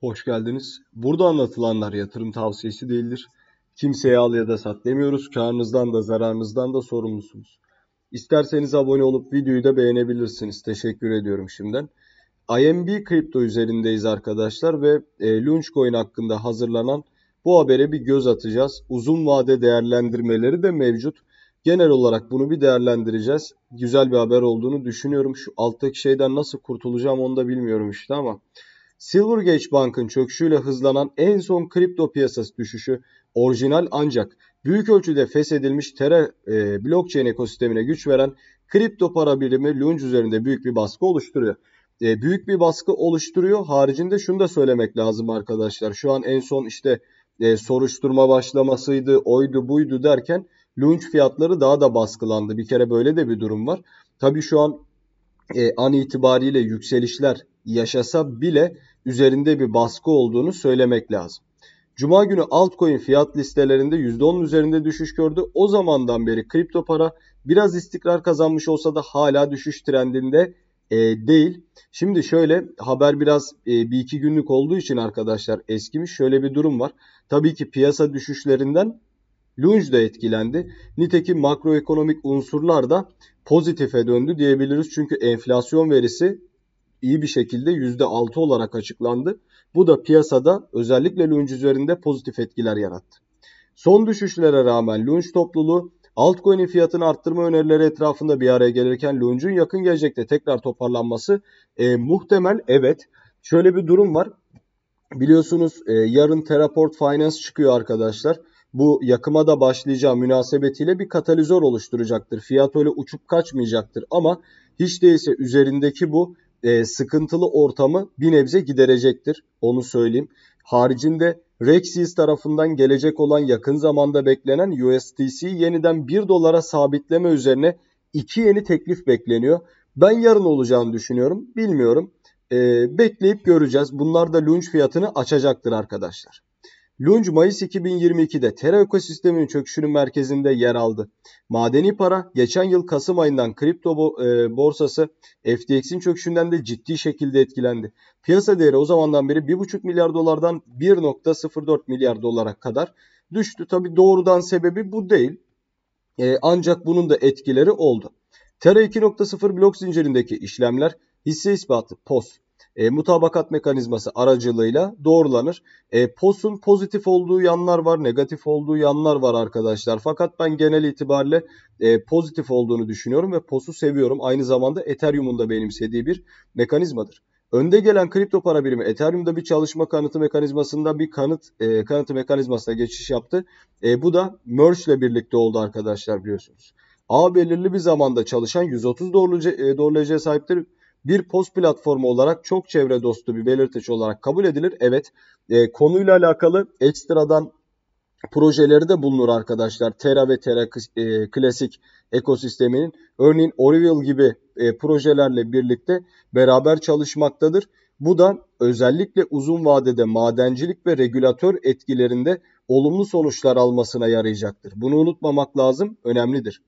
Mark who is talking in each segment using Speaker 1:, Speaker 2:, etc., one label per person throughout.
Speaker 1: Hoş geldiniz. Burada anlatılanlar yatırım tavsiyesi değildir. Kimseye al ya da sat demiyoruz. Karnınızdan da zararınızdan da sorumlusunuz. İsterseniz abone olup videoyu da beğenebilirsiniz. Teşekkür ediyorum şimdiden. IMB Kripto üzerindeyiz arkadaşlar ve e, Launchcoin hakkında hazırlanan bu habere bir göz atacağız. Uzun vade değerlendirmeleri de mevcut. Genel olarak bunu bir değerlendireceğiz. Güzel bir haber olduğunu düşünüyorum. Şu alttaki şeyden nasıl kurtulacağım onu da bilmiyorum işte ama. Silvergate Bank'ın çöküşüyle hızlanan en son kripto piyasası düşüşü orijinal ancak büyük ölçüde feshedilmiş Terra e, blockchain ekosistemine güç veren kripto para birimi Lunge üzerinde büyük bir baskı oluşturuyor. E, büyük bir baskı oluşturuyor. Haricinde şunu da söylemek lazım arkadaşlar. Şu an en son işte e, soruşturma başlamasıydı, oydu buydu derken Lunge fiyatları daha da baskılandı. Bir kere böyle de bir durum var. Tabii şu an e, an itibariyle yükselişler yaşasa bile üzerinde bir baskı olduğunu söylemek lazım. Cuma günü altcoin fiyat listelerinde %10'un üzerinde düşüş gördü. O zamandan beri kripto para biraz istikrar kazanmış olsa da hala düşüş trendinde e, değil. Şimdi şöyle haber biraz e, bir iki günlük olduğu için arkadaşlar eskimiş. Şöyle bir durum var. Tabii ki piyasa düşüşlerinden Lunge da etkilendi. Nitekim makroekonomik unsurlar da pozitife döndü diyebiliriz. Çünkü enflasyon verisi iyi bir şekilde %6 olarak açıklandı. Bu da piyasada özellikle Lunge üzerinde pozitif etkiler yarattı. Son düşüşlere rağmen Lunge topluluğu altcoin'in fiyatını arttırma önerileri etrafında bir araya gelirken Lunge'un yakın gelecekte tekrar toparlanması e, muhtemel evet. Şöyle bir durum var. Biliyorsunuz e, yarın teraport Finance çıkıyor arkadaşlar. Bu yakıma da başlayacağı münasebetiyle bir katalizör oluşturacaktır. Fiyat öyle uçup kaçmayacaktır ama hiç değilse üzerindeki bu e, sıkıntılı ortamı bir nebze giderecektir. Onu söyleyeyim. Haricinde Rexis tarafından gelecek olan yakın zamanda beklenen USDC'yi yeniden 1 dolara sabitleme üzerine iki yeni teklif bekleniyor. Ben yarın olacağını düşünüyorum. Bilmiyorum. E, bekleyip göreceğiz. Bunlar da lunch fiyatını açacaktır arkadaşlar. Lunge Mayıs 2022'de Terra ekosisteminin çöküşünün merkezinde yer aldı. Madeni para geçen yıl Kasım ayından kripto e, borsası FTX'in çöküşünden de ciddi şekilde etkilendi. Piyasa değeri o zamandan beri 1,5 milyar dolardan 1.04 milyar dolara kadar düştü. Tabi doğrudan sebebi bu değil. E, ancak bunun da etkileri oldu. Terra 2.0 blok zincirindeki işlemler hisse ispatı POS e, mutabakat mekanizması aracılığıyla doğrulanır. E, POS'un pozitif olduğu yanlar var, negatif olduğu yanlar var arkadaşlar. Fakat ben genel itibariyle e, pozitif olduğunu düşünüyorum ve POS'u seviyorum. Aynı zamanda Ethereum'un da benimsediği bir mekanizmadır. Önde gelen kripto para birimi Ethereum'da bir çalışma kanıtı mekanizmasında bir kanıt e, kanıtı mekanizmasına geçiş yaptı. E, bu da merge ile birlikte oldu arkadaşlar biliyorsunuz. A belirli bir zamanda çalışan 130 doğrulayıcıya e, sahiptir bir post platformu olarak çok çevre dostu bir belirteç olarak kabul edilir. Evet e, konuyla alakalı ekstradan projeleri de bulunur arkadaşlar. Terra ve Terra e, Klasik ekosisteminin örneğin Orville gibi e, projelerle birlikte beraber çalışmaktadır. Bu da özellikle uzun vadede madencilik ve regülatör etkilerinde olumlu sonuçlar almasına yarayacaktır. Bunu unutmamak lazım, önemlidir.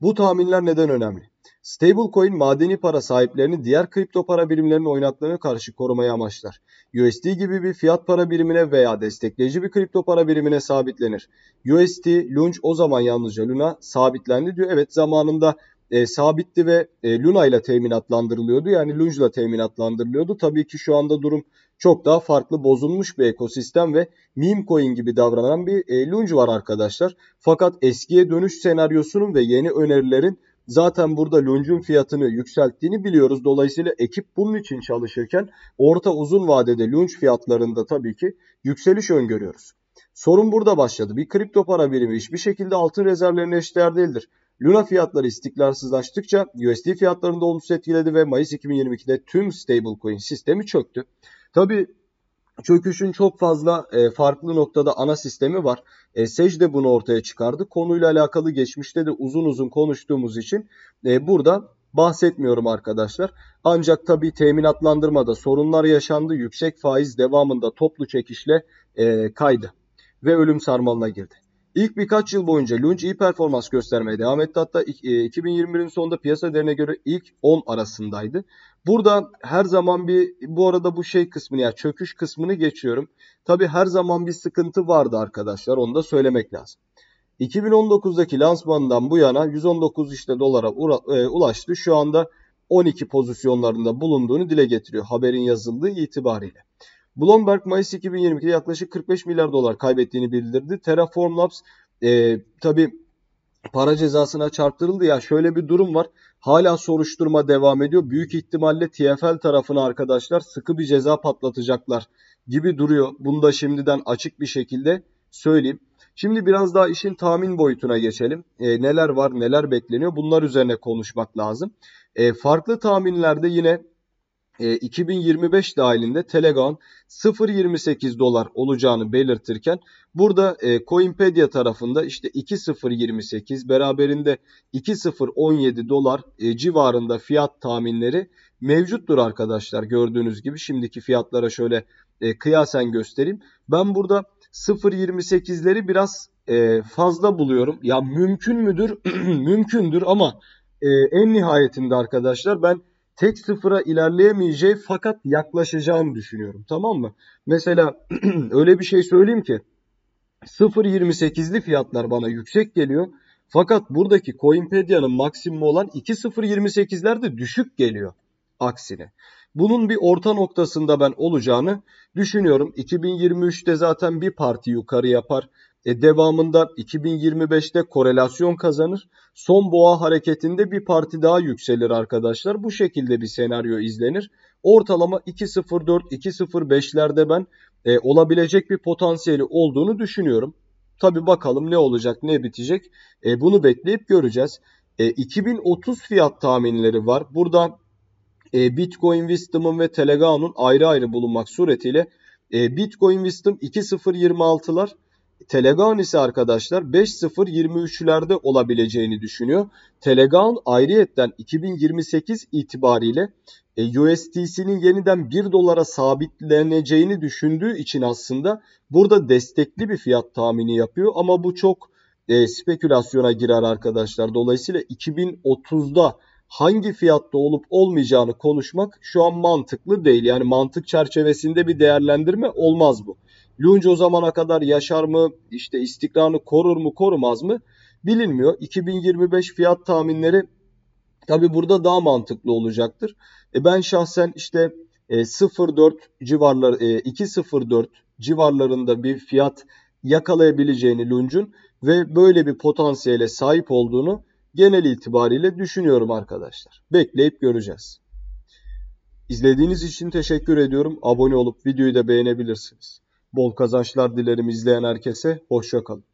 Speaker 1: Bu tahminler neden önemli? Stablecoin madeni para sahiplerini diğer kripto para birimlerinin oynaklarına karşı korumayı amaçlar. USD gibi bir fiyat para birimine veya destekleyici bir kripto para birimine sabitlenir. USD, Lunch o zaman yalnızca Luna sabitlendi diyor. Evet zamanında e, sabitti ve e, Luna ile teminatlandırılıyordu. Yani Lunge ile teminatlandırılıyordu. Tabii ki şu anda durum çok daha farklı bozulmuş bir ekosistem ve meme coin gibi davranan bir e, Lunge var arkadaşlar. Fakat eskiye dönüş senaryosunun ve yeni önerilerin zaten burada loncun fiyatını yükselttiğini biliyoruz. Dolayısıyla ekip bunun için çalışırken orta uzun vadede lunch fiyatlarında tabii ki yükseliş öngörüyoruz. Sorun burada başladı. Bir kripto para birimi hiçbir şekilde altın rezervlerine eşdeğer değildir. Luna fiyatları istikrarsızlaştıkça USD fiyatlarında olumsuz etkiledi ve Mayıs 2022'de tüm stablecoin sistemi çöktü. Tabii çöküşün çok fazla e, farklı noktada ana sistemi var. E, Sej de bunu ortaya çıkardı. Konuyla alakalı geçmişte de uzun uzun konuştuğumuz için e, burada bahsetmiyorum arkadaşlar. Ancak tabii teminatlandırmada sorunlar yaşandı. Yüksek faiz devamında toplu çekişle e, kaydı ve ölüm sarmalına girdi. İlk birkaç yıl boyunca Lunge iyi performans göstermeye devam etti. Hatta 2021'in e, sonunda piyasa değerine göre ilk 10 arasındaydı. Burada her zaman bir bu arada bu şey kısmını ya yani çöküş kısmını geçiyorum. Tabi her zaman bir sıkıntı vardı arkadaşlar onu da söylemek lazım. 2019'daki lansmandan bu yana 119 işte dolara e, ulaştı. Şu anda 12 pozisyonlarında bulunduğunu dile getiriyor haberin yazıldığı itibariyle. Bloomberg Mayıs 2022'de yaklaşık 45 milyar dolar kaybettiğini bildirdi. Terraform Labs e, tabii para cezasına çarptırıldı ya şöyle bir durum var. Hala soruşturma devam ediyor. Büyük ihtimalle TFL tarafına arkadaşlar sıkı bir ceza patlatacaklar gibi duruyor. Bunu da şimdiden açık bir şekilde söyleyeyim. Şimdi biraz daha işin tahmin boyutuna geçelim. E, neler var, neler bekleniyor bunlar üzerine konuşmak lazım. E, farklı tahminlerde yine 2025 e, dahilinde Telegon 0.28 dolar olacağını belirtirken burada e, Coinpedia tarafında işte 2.028 beraberinde 2.017 dolar e, civarında fiyat tahminleri mevcuttur arkadaşlar gördüğünüz gibi şimdiki fiyatlara şöyle kıyasen göstereyim. Ben burada 0.28'leri biraz fazla buluyorum. Ya mümkün müdür? Mümkündür ama en nihayetinde arkadaşlar ben tek sıfıra ilerleyemeyeceği fakat yaklaşacağını düşünüyorum. Tamam mı? Mesela öyle bir şey söyleyeyim ki 0.28'li fiyatlar bana yüksek geliyor. Fakat buradaki Coinpedia'nın maksimumu olan 2.028'ler de düşük geliyor aksine. Bunun bir orta noktasında ben olacağını düşünüyorum. 2023'te zaten bir parti yukarı yapar. E, devamında 2025'te korelasyon kazanır. Son boğa hareketinde bir parti daha yükselir arkadaşlar. Bu şekilde bir senaryo izlenir. Ortalama 2.04-2.05'lerde ben e, olabilecek bir potansiyeli olduğunu düşünüyorum. Tabi bakalım ne olacak ne bitecek e, bunu bekleyip göreceğiz. E, 2030 fiyat tahminleri var. Burada e, Bitcoin Wisdom'ın ve Telegram'ın ayrı ayrı bulunmak suretiyle e, Bitcoin Wisdom 2.026'lar Telegram ise arkadaşlar 5.0.23'lerde olabileceğini düşünüyor. Telegram ayrıyetten 2028 itibariyle e, USDC'nin yeniden 1 dolara sabitleneceğini düşündüğü için aslında burada destekli bir fiyat tahmini yapıyor. Ama bu çok e, spekülasyona girer arkadaşlar. Dolayısıyla 2030'da hangi fiyatta olup olmayacağını konuşmak şu an mantıklı değil. Yani mantık çerçevesinde bir değerlendirme olmaz bu. Lunge o zamana kadar yaşar mı? İşte istikrarını korur mu korumaz mı? Bilinmiyor. 2025 fiyat tahminleri tabi burada daha mantıklı olacaktır. E ben şahsen işte 0.4 civarları 2.04 civarlarında bir fiyat yakalayabileceğini Lunge'un ve böyle bir potansiyele sahip olduğunu genel itibariyle düşünüyorum arkadaşlar. Bekleyip göreceğiz. İzlediğiniz için teşekkür ediyorum. Abone olup videoyu da beğenebilirsiniz. Bol kazançlar dilerim izleyen herkese. Hoşçakalın.